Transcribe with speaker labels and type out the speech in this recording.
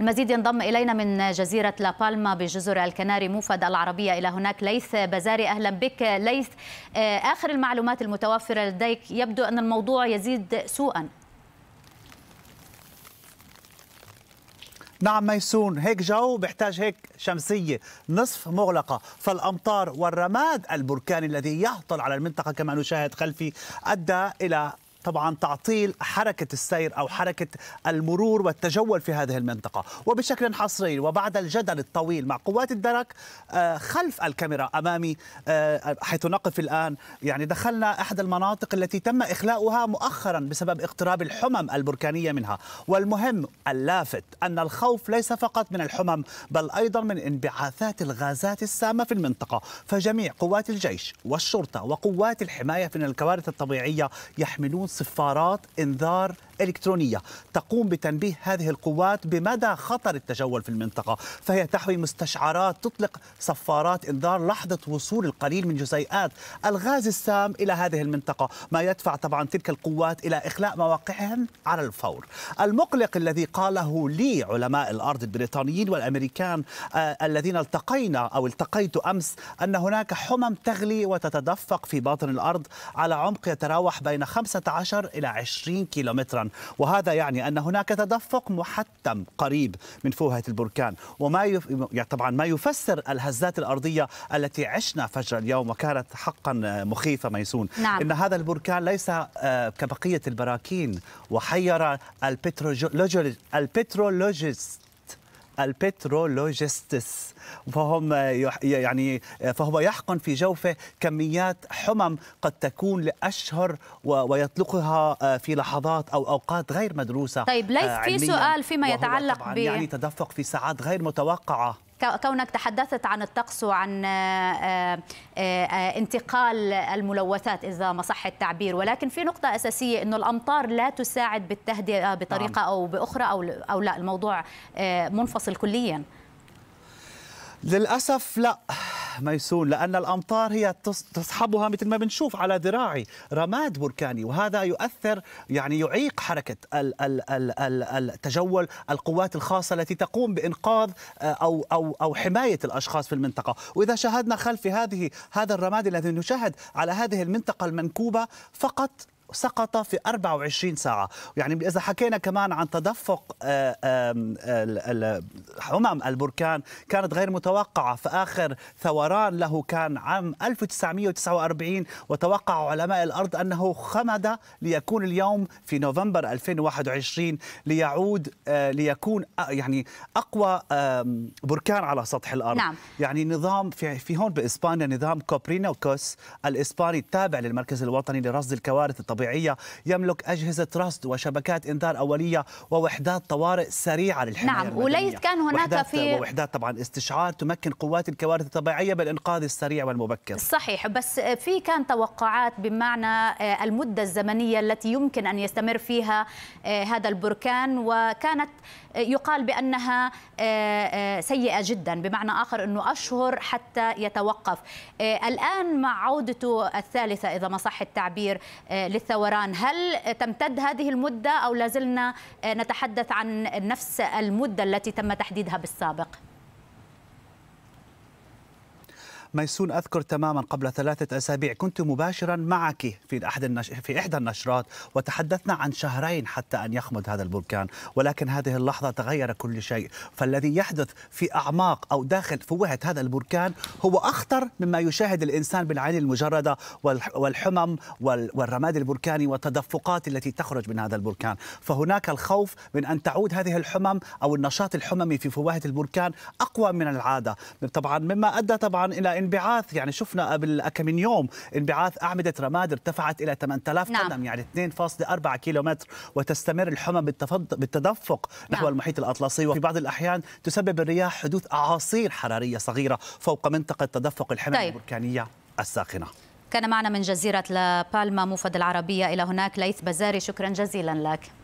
Speaker 1: المزيد ينضم إلينا من جزيرة لابالما بجزر الكناري موفد العربية إلى هناك ليث بزاري أهلا بك ليث آه، آخر المعلومات المتوفرة لديك يبدو أن الموضوع يزيد سوءا
Speaker 2: نعم ميسون هيك جو بيحتاج هيك شمسية نصف مغلقة فالأمطار والرماد البركاني الذي يهطل على المنطقة كما نشاهد خلفي أدى إلى طبعا تعطيل حركة السير أو حركة المرور والتجول في هذه المنطقة وبشكل حصري وبعد الجدل الطويل مع قوات الدرك آه، خلف الكاميرا أمامي آه، حيث نقف الآن يعني دخلنا أحد المناطق التي تم إخلاؤها مؤخرا بسبب اقتراب الحمم البركانية منها والمهم اللافت أن الخوف ليس فقط من الحمم بل أيضا من انبعاثات الغازات السامة في المنطقة فجميع قوات الجيش والشرطة وقوات الحماية من الكوارث الطبيعية يحملون صفارات انذار إلكترونية تقوم بتنبيه هذه القوات بمدى خطر التجول في المنطقة فهي تحوي مستشعرات تطلق صفارات إنذار لحظة وصول القليل من جزيئات الغاز السام إلى هذه المنطقة ما يدفع طبعا تلك القوات إلى إخلاء مواقعهم على الفور المقلق الذي قاله لي علماء الأرض البريطانيين والأمريكان آه الذين التقينا أو التقيت أمس أن هناك حمم تغلي وتتدفق في باطن الأرض على عمق يتراوح بين 15 إلى 20 كيلومترا وهذا يعني أن هناك تدفق محتم قريب من فوهة البركان وما يف... يعني طبعا ما يفسر الهزات الأرضية التي عشنا فجر اليوم وكانت حقا مخيفة ميسون نعم. إن هذا البركان ليس آه، كبقية البراكين وحير البترولوجيست البترولوجيستس فهم يعني فهو يحقن في جوفه كميات حمم قد تكون لأشهر ويطلقها آه، في لحظات أو أوقات غير مدروسة طيب ليس آه، في سؤال
Speaker 1: فيما يتعلق ب يعني
Speaker 2: تدفق في ساعات غير متوقعة
Speaker 1: كونك تحدثت عن الطقس وعن آه، آه، آه، انتقال الملوثات اذا ما صح التعبير ولكن في نقطه اساسيه انه الامطار لا تساعد بالتهدئه نعم. بطريقه او باخرى او او لا الموضوع منفصل كليا
Speaker 2: للاسف لا ميسون لأن الأمطار هي تسحبها مثل ما بنشوف على ذراعي رماد بركاني وهذا يؤثر يعني يعيق حركة التجول القوات الخاصة التي تقوم بإنقاذ آه، أو أو أو حماية الأشخاص في المنطقة وإذا شاهدنا خلف هذه هذا الرماد الذي نشاهد على هذه المنطقة المنكوبة فقط سقط في 24 ساعة يعني إذا حكينا كمان عن تدفق آه، حمم البركان كانت غير متوقعة فآخر ثوران له كان عام 1949 وتوقع علماء الأرض أنه خمد ليكون اليوم في نوفمبر 2021 ليعود آه، ليكون آه، يعني أقوى بركان على سطح الأرض نعم. يعني نظام في, في هون بإسبانيا نظام كوبرينوكوس الإسباني التابع للمركز الوطني لرصد الكوارث الطبيعية طبيعيه يملك أجهزة رصد وشبكات إنذار أولية ووحدات طوارئ سريعة للحماية نعم وليس كان هناك وحدات في وحدات طبعا استشعار تمكن قوات الكوارث الطبيعية بالإنقاذ السريع والمبكر
Speaker 1: صحيح بس في كان توقعات بمعنى آه، المدة الزمنية التي يمكن أن يستمر فيها آه، هذا البركان وكانت آه، يقال بأنها سيئة جدا بمعنى آخر أنه أشهر حتى يتوقف الآن مع عودته الثالثة إذا ما صح التعبير للثالث الثوران هل تمتد هذه المدة أو لازلنا نتحدث عن نفس المدة التي تم تحديدها بالسابق؟
Speaker 2: ميسون أذكر تماما قبل ثلاثة أسابيع كنت مباشرا معك في أحد النش... في إحدى النشرات وتحدثنا عن شهرين حتى أن يخمد هذا البركان ولكن هذه اللحظة تغير كل شيء فالذي يحدث في أعماق أو داخل فوهة هذا البركان هو أخطر مما يشاهد الإنسان بالعين المجردة والحمم والرماد البركاني والتدفقات التي تخرج من هذا البركان فهناك الخوف من أن تعود هذه الحمم أو النشاط الحممي في فوهة البركان أقوى من العادة طبعا مما أدى طبعا إلى أن انبعاث يعني شفنا قبل كم من يوم انبعاث أعمدة رماد ارتفعت إلى 8000 نعم. قدم يعني 2.4 كيلومتر وتستمر الحمى بالتدفق نعم. نحو نعم. المحيط الأطلسي وفي بعض الأحيان تسبب الرياح حدوث أعاصير حرارية صغيرة فوق منطقة تدفق الحمم طيب. البركانية الساخنة
Speaker 1: كان معنا من جزيرة لا بالما موفد العربية إلى هناك ليث بزاري شكرا جزيلا لك